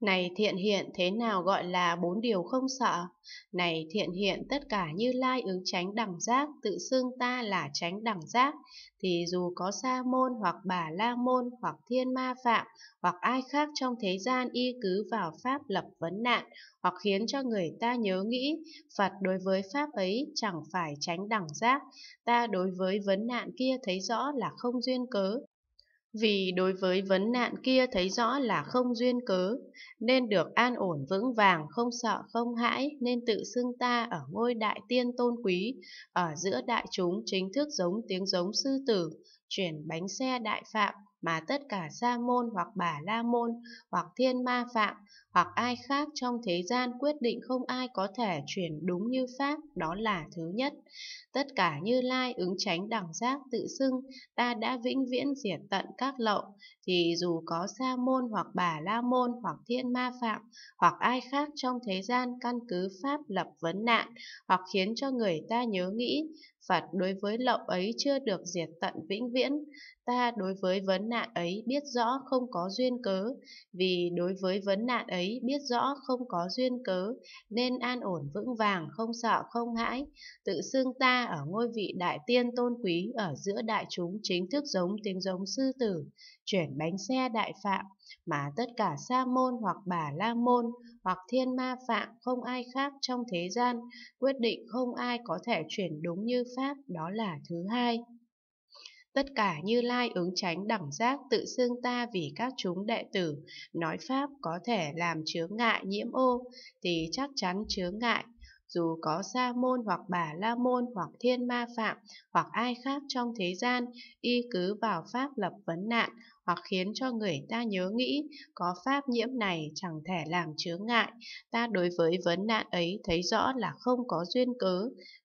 Này thiện hiện thế nào gọi là bốn điều không sợ? Này thiện hiện tất cả như lai ứng tránh đẳng giác, tự xưng ta là tránh đẳng giác, thì dù có sa môn hoặc bà la môn hoặc thiên ma phạm hoặc ai khác trong thế gian y cứ vào pháp lập vấn nạn hoặc khiến cho người ta nhớ nghĩ Phật đối với pháp ấy chẳng phải tránh đẳng giác, ta đối với vấn nạn kia thấy rõ là không duyên cớ, vì đối với vấn nạn kia thấy rõ là không duyên cớ, nên được an ổn vững vàng, không sợ không hãi, nên tự xưng ta ở ngôi đại tiên tôn quý, ở giữa đại chúng chính thức giống tiếng giống sư tử, chuyển bánh xe đại phạm, mà tất cả sa môn hoặc bà la môn hoặc thiên ma phạm hoặc ai khác trong thế gian quyết định không ai có thể chuyển đúng như pháp, đó là thứ nhất. Tất cả như lai ứng tránh đẳng giác tự xưng, ta đã vĩnh viễn diệt tận các lậu, thì dù có sa môn hoặc bà la môn hoặc thiên ma phạm hoặc ai khác trong thế gian căn cứ pháp lập vấn nạn hoặc khiến cho người ta nhớ nghĩ Phật đối với lậu ấy chưa được diệt tận vĩnh viễn, ta đối với vấn nạn ấy biết rõ không có duyên cớ, vì đối với vấn nạn ấy biết rõ không có duyên cớ, nên an ổn vững vàng, không sợ, không hãi, tự xưng ta ở ngôi vị đại tiên tôn quý ở giữa đại chúng chính thức giống tiếng giống sư tử, chuyển bánh xe đại phạm, mà tất cả sa môn hoặc bà la môn hoặc thiên ma phạm không ai khác trong thế gian, quyết định không ai có thể chuyển đúng như Pháp, đó là thứ hai. Tất cả Như Lai ứng tránh đẳng giác tự xưng ta vì các chúng đệ tử, nói Pháp có thể làm chướng ngại nhiễm ô, thì chắc chắn chướng ngại. Dù có sa môn hoặc bà la môn hoặc thiên ma phạm hoặc ai khác trong thế gian, y cứ vào Pháp lập vấn nạn hoặc khiến cho người ta nhớ nghĩ có Pháp nhiễm này chẳng thể làm chướng ngại. Ta đối với vấn nạn ấy thấy rõ là không có duyên cớ,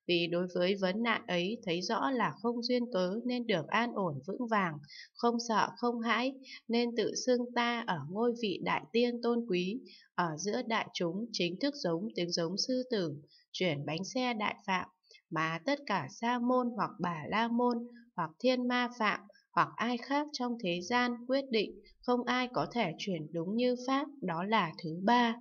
vì đối với vấn nạn ấy thấy rõ là không duyên cớ nên được an ổn vững vàng, không sợ không hãi, nên tự xưng ta ở ngôi vị đại tiên tôn quý, ở giữa đại chúng chính thức giống tiếng giống sư tử, chuyển bánh xe đại phạm, mà tất cả sa môn hoặc bà la môn hoặc thiên ma phạm hoặc ai khác trong thế gian quyết định không ai có thể chuyển đúng như pháp đó là thứ ba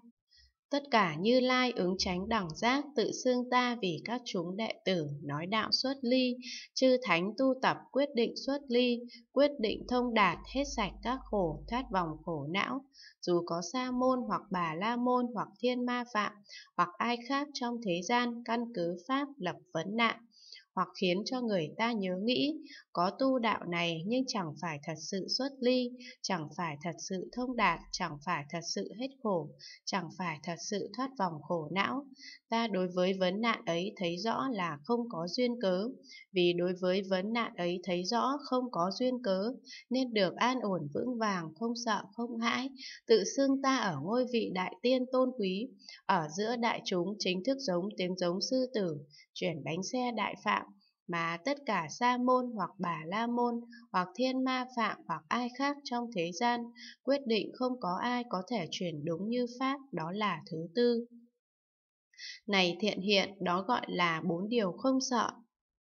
Tất cả như lai ứng tránh đẳng giác tự xương ta vì các chúng đệ tử nói đạo xuất ly, chư thánh tu tập quyết định xuất ly, quyết định thông đạt hết sạch các khổ thoát vòng khổ não, dù có sa môn hoặc bà la môn hoặc thiên ma phạm hoặc ai khác trong thế gian căn cứ pháp lập vấn nạn hoặc khiến cho người ta nhớ nghĩ có tu đạo này nhưng chẳng phải thật sự xuất ly, chẳng phải thật sự thông đạt, chẳng phải thật sự hết khổ, chẳng phải thật sự thoát vòng khổ não. Ta đối với vấn nạn ấy thấy rõ là không có duyên cớ, vì đối với vấn nạn ấy thấy rõ không có duyên cớ, nên được an ổn vững vàng, không sợ, không hãi, tự xưng ta ở ngôi vị đại tiên tôn quý, ở giữa đại chúng chính thức giống tiếng giống sư tử, chuyển bánh xe đại phạm mà tất cả sa môn hoặc bà la môn hoặc thiên ma phạm hoặc ai khác trong thế gian quyết định không có ai có thể chuyển đúng như pháp đó là thứ tư này thiện hiện đó gọi là bốn điều không sợ